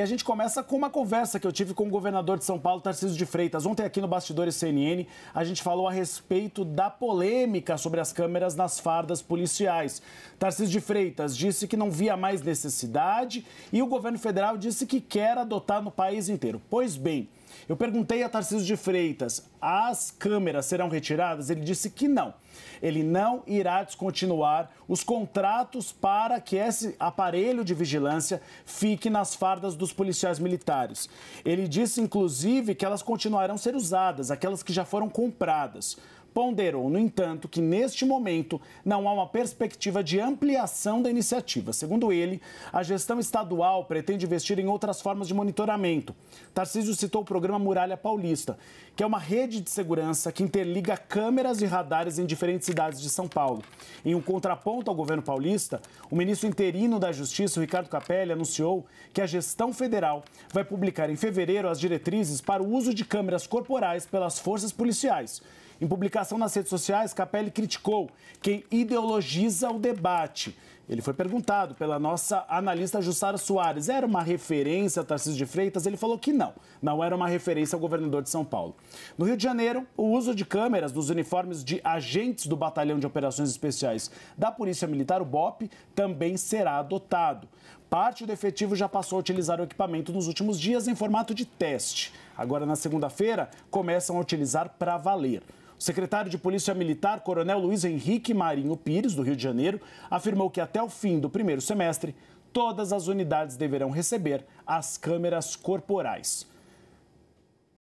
E a gente começa com uma conversa que eu tive com o governador de São Paulo, Tarcísio de Freitas. Ontem, aqui no Bastidores CNN, a gente falou a respeito da polêmica sobre as câmeras nas fardas policiais. Tarcísio de Freitas disse que não via mais necessidade e o governo federal disse que quer adotar no país inteiro. Pois bem, eu perguntei a Tarcísio de Freitas: as câmeras serão retiradas? Ele disse que não. Ele não irá descontinuar os contratos para que esse aparelho de vigilância fique nas fardas dos dos policiais militares. Ele disse, inclusive, que elas continuarão a ser usadas, aquelas que já foram compradas ponderou, no entanto, que neste momento não há uma perspectiva de ampliação da iniciativa. Segundo ele, a gestão estadual pretende investir em outras formas de monitoramento. Tarcísio citou o programa Muralha Paulista, que é uma rede de segurança que interliga câmeras e radares em diferentes cidades de São Paulo. Em um contraponto ao governo paulista, o ministro interino da Justiça, Ricardo Capelli, anunciou que a gestão federal vai publicar em fevereiro as diretrizes para o uso de câmeras corporais pelas forças policiais em publicação nas redes sociais, Capelli criticou quem ideologiza o debate. Ele foi perguntado pela nossa analista Jussara Soares, era uma referência a Tarcísio de Freitas? Ele falou que não, não era uma referência ao governador de São Paulo. No Rio de Janeiro, o uso de câmeras nos uniformes de agentes do Batalhão de Operações Especiais da Polícia Militar, o BOP, também será adotado. Parte do efetivo já passou a utilizar o equipamento nos últimos dias em formato de teste. Agora, na segunda-feira, começam a utilizar para valer secretário de Polícia Militar, Coronel Luiz Henrique Marinho Pires, do Rio de Janeiro, afirmou que até o fim do primeiro semestre, todas as unidades deverão receber as câmeras corporais.